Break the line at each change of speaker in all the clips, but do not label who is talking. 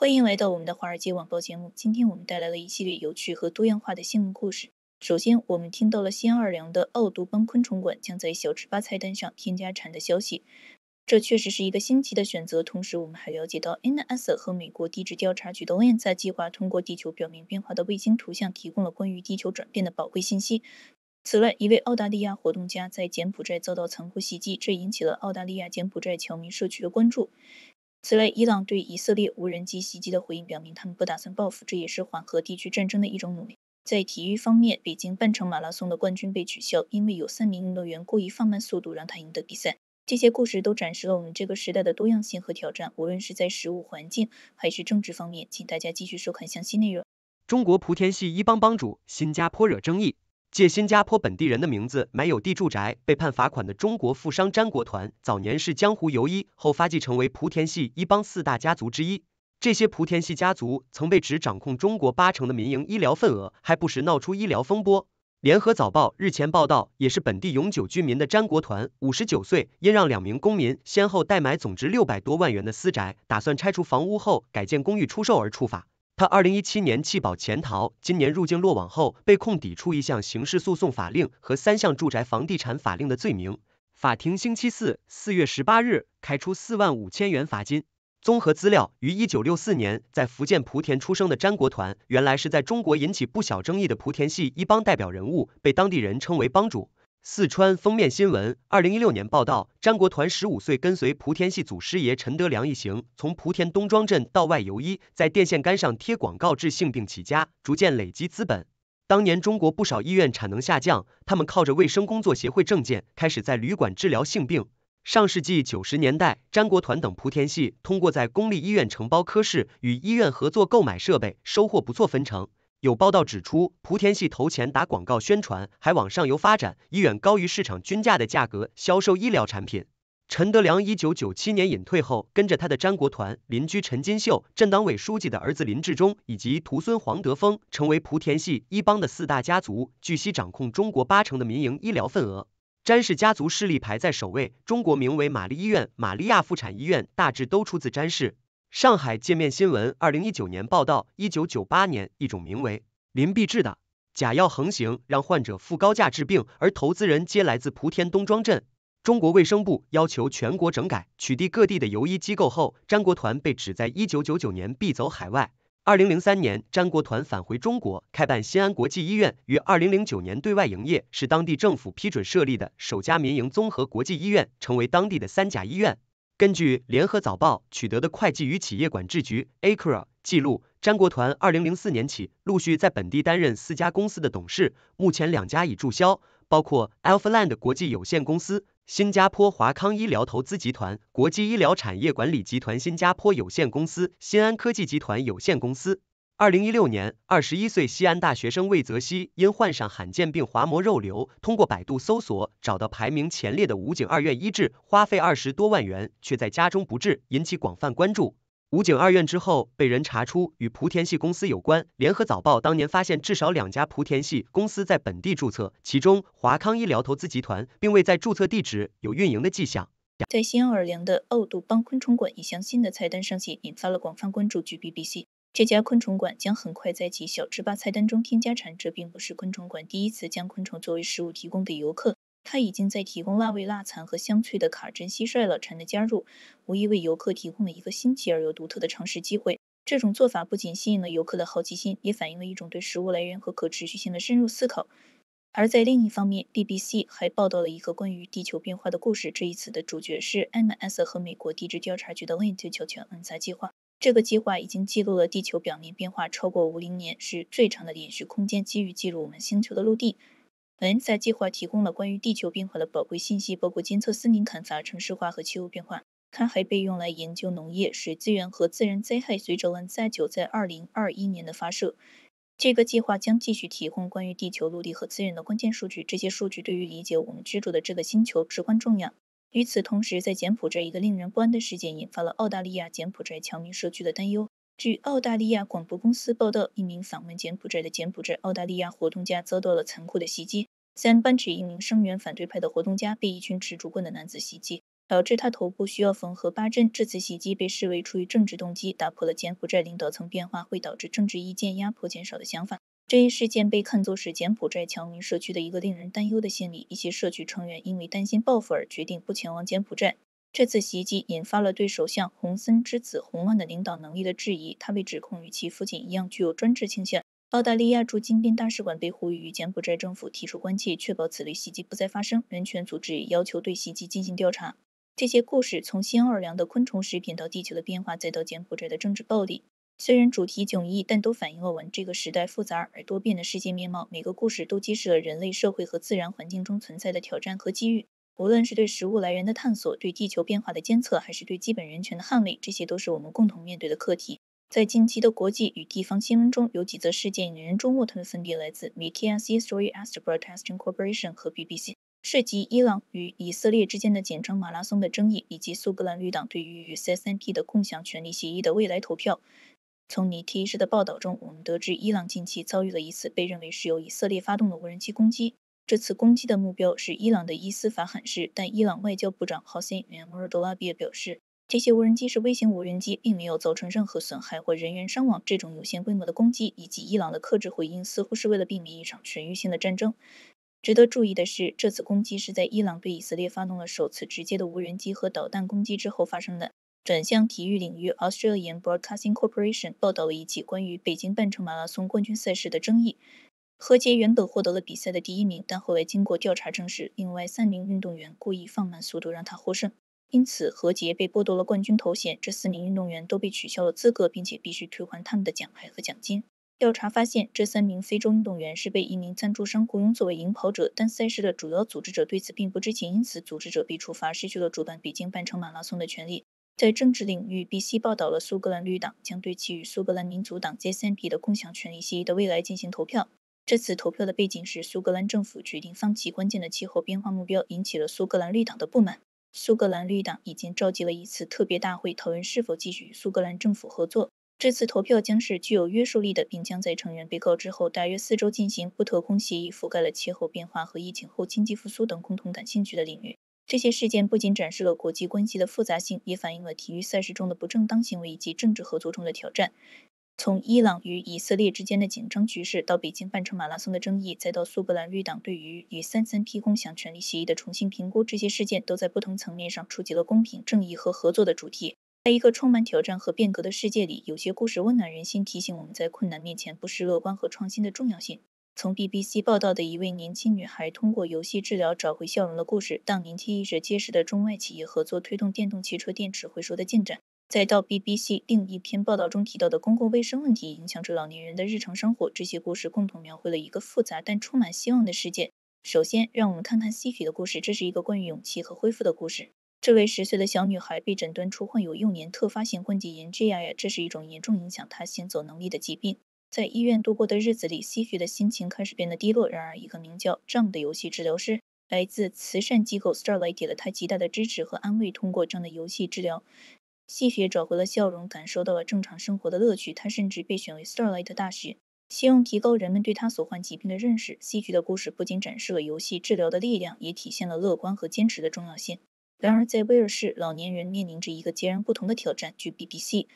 欢迎来到我们的华尔街晚报节目。今天我们带来了一系列有趣和多样化的新闻故事。首先，我们听到了新奥尔良的奥杜邦昆虫馆将在小吃吧菜单上添加蝉的消息，这确实是一个新奇的选择。同时，我们还了解到 NASA 和美国地质调查局的 l a n z a 计划通过地球表面变化的卫星图像提供了关于地球转变的宝贵信息。此外，一位澳大利亚活动家在柬埔寨遭到残酷袭击，这引起了澳大利亚柬埔寨侨民社区的关注。此外，伊朗对以色列无人机袭击的回应表明，他们不打算报复，这也是缓和地区战争的一种努力。在体育方面，北京半程马拉松的冠军被取消，因为有三名运动员故意放慢速度让他赢得比赛。这些故事都展示了我们这个时代的多样性和挑战，无论是在食物环境还是政治方面。请大家继续收看详细内容。
中国莆田系一帮帮主，新加坡惹争议。借新加坡本地人的名字买有地住宅被判罚款的中国富商詹国团，早年是江湖游医，后发迹成为莆田系一帮四大家族之一。这些莆田系家族曾被指掌控中国八成的民营医疗份额，还不时闹出医疗风波。联合早报日前报道，也是本地永久居民的詹国团，五十九岁，因让两名公民先后代买总值六百多万元的私宅，打算拆除房屋后改建公寓出售而出法。他二零一七年弃保潜逃，今年入境落网后被控抵触一项刑事诉讼法令和三项住宅房地产法令的罪名。法庭星期四（四月十八日）开出四万五千元罚金。综合资料，于一九六四年在福建莆田出生的詹国团，原来是在中国引起不小争议的莆田系一帮代表人物，被当地人称为帮主。四川封面新闻，二零一六年报道，张国团十五岁跟随莆田系祖师爷陈德良一行，从莆田东庄镇到外游医，在电线杆上贴广告治性病起家，逐渐累积资本。当年中国不少医院产能下降，他们靠着卫生工作协会证件，开始在旅馆治疗性病。上世纪九十年代，张国团等莆田系通过在公立医院承包科室，与医院合作购买设备，收获不错分成。有报道指出，莆田系投钱打广告宣传，还往上游发展，以远高于市场均价的价格销售医疗产品。陈德良一九九七年隐退后，跟着他的詹国团、邻居陈金秀、镇党委书记的儿子林志忠以及徒孙黄德峰，成为莆田系一帮的四大家族，据悉掌控中国八成的民营医疗份额。詹氏家族势力排在首位，中国名为玛丽医院、玛利亚妇产医院，大致都出自詹氏。上海界面新闻，二零一九年报道，一九九八年，一种名为林必治的假药横行，让患者付高价治病，而投资人皆来自莆田东庄镇。中国卫生部要求全国整改，取缔各地的游医机构后，詹国团被指在一九九九年必走海外。二零零三年，詹国团返回中国，开办新安国际医院，于二零零九年对外营业，是当地政府批准设立的首家民营综合国际医院，成为当地的三甲医院。根据联合早报取得的会计与企业管制局 （ACRA） 记录，詹国团2004年起陆续在本地担任四家公司的董事，目前两家已注销，包括 Alphaland 国际有限公司、新加坡华康医疗投资集团国际医疗产业管理集团新加坡有限公司、新安科技集团有限公司。二零一六年，二十一岁西安大学生魏泽西因患上罕见病滑膜肉瘤，通过百度搜索找到排名前列的武警二院医治，花费二十多万元，却在家中不治，引起广泛关注。武警二院之后被人查出与莆田系公司有关。联合早报当年发现至少两家莆田系公司在本地注册，其中华康医疗投资集团并未在注册地址有运营的迹象。
在新奥尔良的奥杜邦昆虫馆，一项新的菜单上线，引发了广泛关注。据 BBC。这家昆虫馆将很快在其小吃吧菜单中添加蝉。这并不是昆虫馆第一次将昆虫作为食物提供给游客。它已经在提供辣味辣蚕和香脆的卡针蟋蟀了。蝉的加入无疑为游客提供了一个新奇而又独特的尝试机会。这种做法不仅吸引了游客的好奇心，也反映了一种对食物来源和可持续性的深入思考。而在另一方面，BBC 还报道了一个关于地球变化的故事。这一次的主角是 MS 和美国地质调查局的“为地球暗杀计划。这个计划已经记录了地球表面变化超过五零年，是最长的连续空间机遇记录。我们星球的陆地。本在计划提供了关于地球变化的宝贵信息，包括监测森林砍伐、城市化和气候变化。它还被用来研究农业、水资源和自然灾害。随着温在九在二零二一年的发射，这个计划将继续提供关于地球陆地和资源的关键数据。这些数据对于理解我们居住的这个星球至关重要。与此同时，在柬埔寨一个令人不安的事件引发了澳大利亚柬埔寨侨民社区的担忧。据澳大利亚广播公司报道，一名访问柬埔寨的柬埔寨澳大利亚活动家遭到了残酷的袭击。三班区一名声援反对派的活动家被一群持竹棍的男子袭击，导致他头部需要缝合八针。这次袭击被视为出于政治动机，打破了柬埔寨领导层变化会导致政治意见压迫减少的想法。这一事件被看作是柬埔寨侨民社区的一个令人担忧的心理。一些社区成员因为担心报复而决定不前往柬埔寨。这次袭击引发了对首相洪森之子洪万的领导能力的质疑。他被指控与其父亲一样具有专制倾向。澳大利亚驻金边大使馆被呼吁与柬埔寨政府提出关切，确保此类袭击不再发生。人权组织也要求对袭击进行调查。这些故事从新奥尔良的昆虫食品到地球的变化，再到柬埔寨的政治暴力。虽然主题迥异，但都反映了我们这个时代复杂而多变的世界面貌。每个故事都揭示了人类社会和自然环境中存在的挑战和机遇。无论是对食物来源的探索，对地球变化的监测，还是对基本人权的捍卫，这些都是我们共同面对的课题。在近期的国际与地方新闻中，有几则事件引人注目，它们分别来自 MTS e n o r y Astrotesting Corporation 和 BBC，涉及伊朗与以色列之间的简称马拉松的争议，以及苏格兰绿党对于与 SNP 的共享权利协议的未来投票。从你提及的报道中，我们得知伊朗近期遭遇了一次被认为是由以色列发动的无人机攻击。这次攻击的目标是伊朗的伊斯法罕市，但伊朗外交部长哈森·穆尔多拉比也表示，这些无人机是微型无人机，并没有造成任何损害或人员伤亡。这种有限规模的攻击以及伊朗的克制回应，似乎是为了避免一场全域性的战争。值得注意的是，这次攻击是在伊朗对以色列发动了首次直接的无人机和导弹攻击之后发生的。转向体育领域，Australian Broadcasting Corporation 报道了一起关于北京半程马拉松冠军赛事的争议。何杰原本获得了比赛的第一名，但后来经过调查证实，另外三名运动员故意放慢速度让他获胜，因此何杰被剥夺了冠军头衔。这四名运动员都被取消了资格，并且必须退还他们的奖牌和奖金。调查发现，这三名非洲运动员是被一名赞助商雇佣作为领跑者，但赛事的主要组织者对此并不知情，因此组织者被处罚，失去了主办北京半程马拉松的权利。在政治领域 b c 报道了苏格兰绿党将对其与苏格兰民族党接三 p 的共享权利协议的未来进行投票。这次投票的背景是苏格兰政府决定放弃关键的气候变化目标，引起了苏格兰绿党的不满。苏格兰绿党已经召集了一次特别大会，讨论是否继续与苏格兰政府合作。这次投票将是具有约束力的，并将在成员被告知后大约四周进行。不投空协议覆盖了气候变化和疫情后经济复苏等共同感兴趣的领域。这些事件不仅展示了国际关系的复杂性，也反映了体育赛事中的不正当行为以及政治合作中的挑战。从伊朗与以色列之间的紧张局势，到北京半程马拉松的争议，再到苏格兰绿党对于与三三 P 共享权利协议的重新评估，这些事件都在不同层面上触及了公平、正义和合作的主题。在一个充满挑战和变革的世界里，有些故事温暖人心，提醒我们在困难面前不失乐观和创新的重要性。从 BBC 报道的一位年轻女孩通过游戏治疗找回笑容的故事，到年轻意者结识的中外企业合作推动电动汽车电池回收的进展，再到 BBC 另一篇报道中提到的公共卫生问题影响着老年人的日常生活，这些故事共同描绘了一个复杂但充满希望的世界。首先，让我们看看 Cici 的故事，这是一个关于勇气和恢复的故事。这位十岁的小女孩被诊断出患有幼年特发性关节炎 （JIA），这是一种严重影响她行走能力的疾病。在医院度过的日子里，西菊的心情开始变得低落。然而，一个名叫 John 的游戏治疗师来自慈善机构 Starlight 给了他极大的支持和安慰。通过这样的游戏治疗，西菊找回了笑容，感受到了正常生活的乐趣。他甚至被选为 Starlight 大学希望提高人们对他所患疾病的认识。西菊的故事不仅展示了游戏治疗的力量，也体现了乐观和坚持的重要性。然而，在威尔士，老年人面临着一个截然不同的挑战。据 BBC。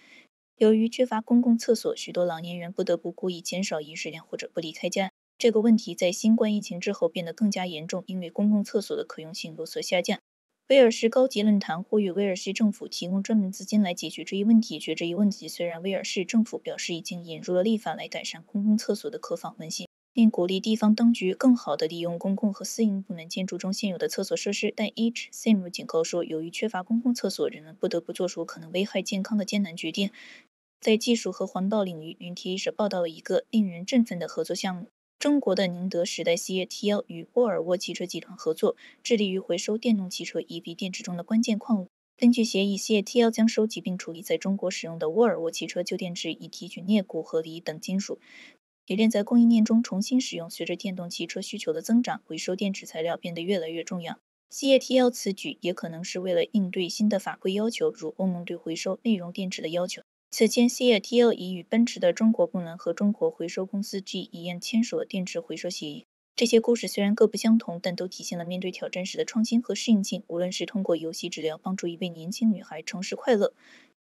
由于缺乏公共厕所，许多老年人不得不故意减少饮水量或者不离开家。这个问题在新冠疫情之后变得更加严重，因为公共厕所的可用性有所下降。威尔士高级论坛呼吁威尔士政府提供专门资金来解决这一问题。解决这一问题，虽然威尔士政府表示已经引入了立法来改善公共厕所的可访问性。并鼓励地方当局更好地利用公共和私营部门建筑中现有的厕所设施，但 Ichsim 警告说，由于缺乏公共厕所，人们不得不做出可能危害健康的艰难决定。在技术和环保领域，《云 T 翼》报道了一个令人振奋的合作项目：中国的宁德时代 CTL a 与沃尔沃汽车集团合作，致力于回收电动汽车以及电池中的关键矿物。根据协议，CTL a 将收集并处理在中国使用的沃尔沃汽车旧电池，以提取镍、钴和锂等金属。提炼在供应链中重新使用。随着电动汽车需求的增长，回收电池材料变得越来越重要。CATL 此举也可能是为了应对新的法规要求，如欧盟对回收内容电池的要求。此前，CATL 已与奔驰的中国部门和中国回收公司 G E 一样签署了电池回收协议。这些故事虽然各不相同，但都体现了面对挑战时的创新和适应性。无论是通过游戏治疗帮助一位年轻女孩重拾快乐。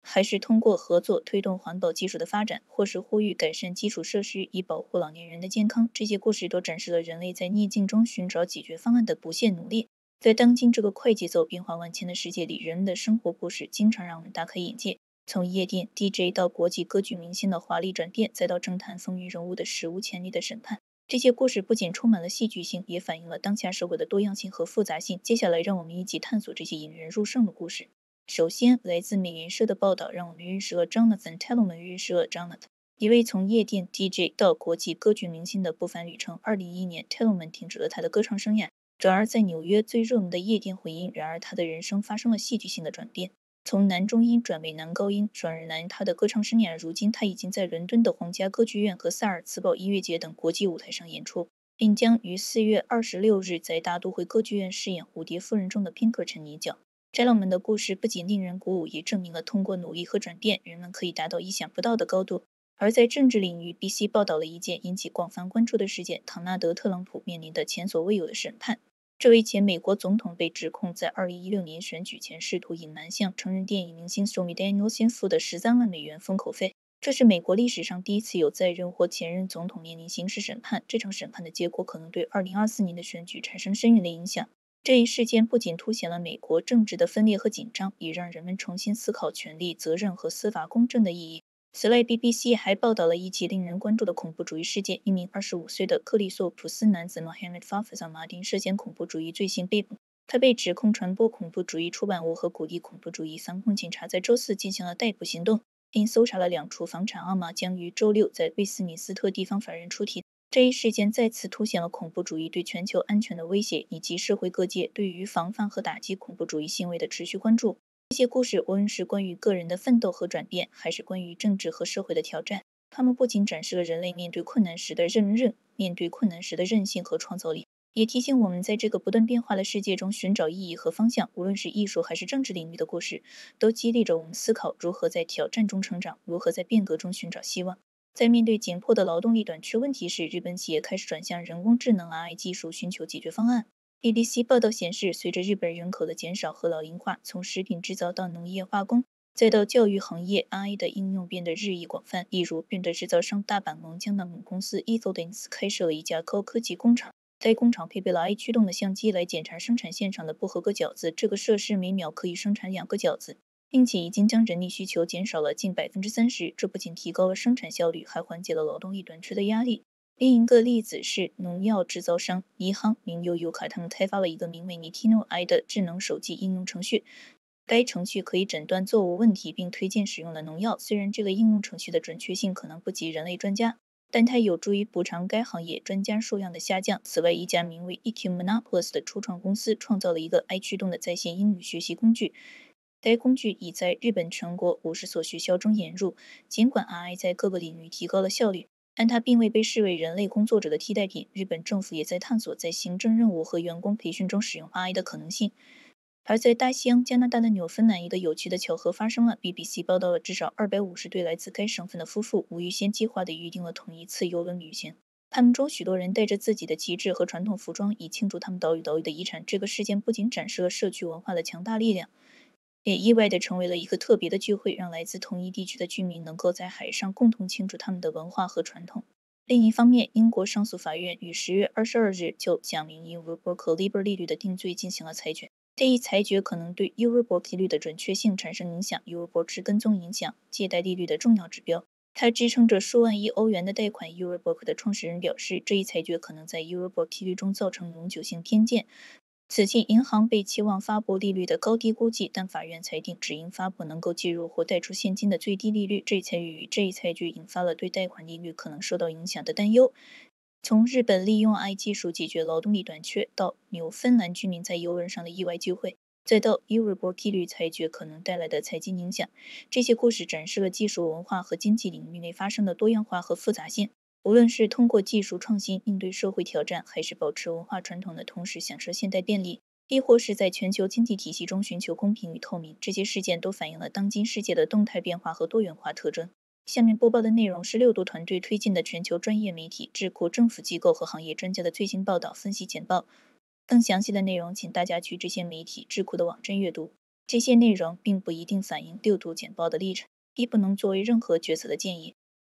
还是通过合作推动环保技术的发展，或是呼吁改善基础设施以保护老年人的健康，这些故事都展示了人类在逆境中寻找解决方案的不懈努力。在当今这个快节奏、变化万千的世界里，人们的生活故事经常让我们大开眼界。从夜店 DJ 到国际歌剧明星的华丽转变，再到政坛风云人物的史无前例的审判，这些故事不仅充满了戏剧性，也反映了当下社会的多样性和复杂性。接下来，让我们一起探索这些引人入胜的故事。首先，来自美联社的报道让我们认识了 Jonathan Telman，认识了 Jonathan，一位从夜店 DJ 到国际歌剧明星的不凡旅程。二零一一年，Telman 停止了他的歌唱生涯，转而在纽约最热门的夜店回音。然而，他的人生发生了戏剧性的转变，从男中音转为男高音，转而男。他的歌唱生涯，如今他已经在伦敦的皇家歌剧院和萨尔茨堡音乐节等国际舞台上演出，并将于四月二十六日在大都会歌剧院饰演《蝴蝶夫人》中的 Pinkerton 一角。摘浪们的故事不仅令人鼓舞，也证明了通过努力和转变，人们可以达到意想不到的高度。而在政治领域 b c 报道了一件引起广泛关注的事件：唐纳德·特朗普面临的前所未有的审判。这位前美国总统被指控在2016年选举前试图隐瞒向成人电影明星 Stormy Daniels 支付的13万美元封口费。这是美国历史上第一次有在任或前任总统面临刑事审判。这场审判的结果可能对2024年的选举产生深远的影响。这一事件不仅凸显了美国政治的分裂和紧张，也让人们重新思考权力、责任和司法公正的意义。此外，BBC 还报道了一起令人关注的恐怖主义事件：一名25岁的克利索普斯男子 Mohammed f a f i z a 马丁涉嫌恐怖主义罪行被捕。他被指控传播恐怖主义出版物和鼓励恐怖主义。三控警察在周四进行了逮捕行动，并搜查了两处房产。奥马将于周六在威斯敏斯特地方法院出庭。这一事件再次凸显了恐怖主义对全球安全的威胁，以及社会各界对于防范和打击恐怖主义行为的持续关注。这些故事无论是关于个人的奋斗和转变，还是关于政治和社会的挑战，他们不仅展示了人类面对困难时的韧韧，面对困难时的韧性和创造力，也提醒我们在这个不断变化的世界中寻找意义和方向。无论是艺术还是政治领域的故事，都激励着我们思考如何在挑战中成长，如何在变革中寻找希望。在面对紧迫的劳动力短缺问题时，日本企业开始转向人工智能 （AI） 技术寻求解决方案。BBC 报道显示，随着日本人口的减少和老龄化，从食品制造到农业化工，再到教育行业，AI 的应用变得日益广泛。例如，日本制造商大阪龙江的母公司 e h o d e n s e 开设了一家高科技工厂。该工厂配备了 AI 驱动的相机来检查生产现场的不合格饺子。这个设施每秒可以生产两个饺子。并且已经将人力需求减少了近百分之三十，这不仅提高了生产效率，还缓解了劳动力短缺的压力。另一个例子是农药制造商尼康、名优、优卡，他们开发了一个名为 Nitinoi 的智能手机应用程序，该程序可以诊断作物问题并推荐使用的农药。虽然这个应用程序的准确性可能不及人类专家，但它有助于补偿该行业专家数量的下降。此外，一家名为 e q m o n o p o l i s 的初创公司创造了一个 i 驱动的在线英语学习工具。该工具已在日本全国五十所学校中引入。尽管 AI 在各个领域提高了效率，但它并未被视为人类工作者的替代品。日本政府也在探索在行政任务和员工培训中使用 AI 的可能性。而在大西洋加拿大的纽芬兰，一个有趣的巧合发生了。BBC 报道了至少二百五十对来自该省份的夫妇无预先计划地预定了同一次游轮旅行。他们中许多人带着自己的旗帜和传统服装，以庆祝他们岛屿岛屿的遗产。这个事件不仅展示了社区文化的强大力量。也意外地成为了一个特别的聚会，让来自同一地区的居民能够在海上共同庆祝他们的文化和传统。另一方面，英国上诉法院于十月二十二日就讲明因 e u r o c l i e o r 利率的定罪进行了裁决。这一裁决可能对 e u r o c l a 利率的准确性产生影响。e u r o a 是跟踪影响借贷利率的重要指标，它支撑着数万亿欧元的贷款。e u r o c l e a 的创始人表示，这一裁决可能在 e u r o a 利率中造成永久性偏见。此前，银行被期望发布利率的高低估计，但法院裁定只应发布能够计入或贷出现金的最低利率。这一裁决，这一裁决引发了对贷款利率可能受到影响的担忧。从日本利用 AI 技术解决劳动力短缺，到纽芬兰居民在游轮上的意外聚会，再到 Eurobor 利率裁决可能带来的财经影响，这些故事展示了技术文化和经济领域内发生的多样化和复杂性。无论是通过技术创新应对社会挑战，还是保持文化传统的同时享受现代便利，亦或是在全球经济体系中寻求公平与透明，这些事件都反映了当今世界的动态变化和多元化特征。下面播报的内容是六度团队推进的全球专业媒体、智库、政府机构和行业专家的最新报道分析简报。更详细的内容，请大家去这些媒体智库的网站阅读。这些内容并不一定反映六度简报的立场，亦不能作为任何决策的建议。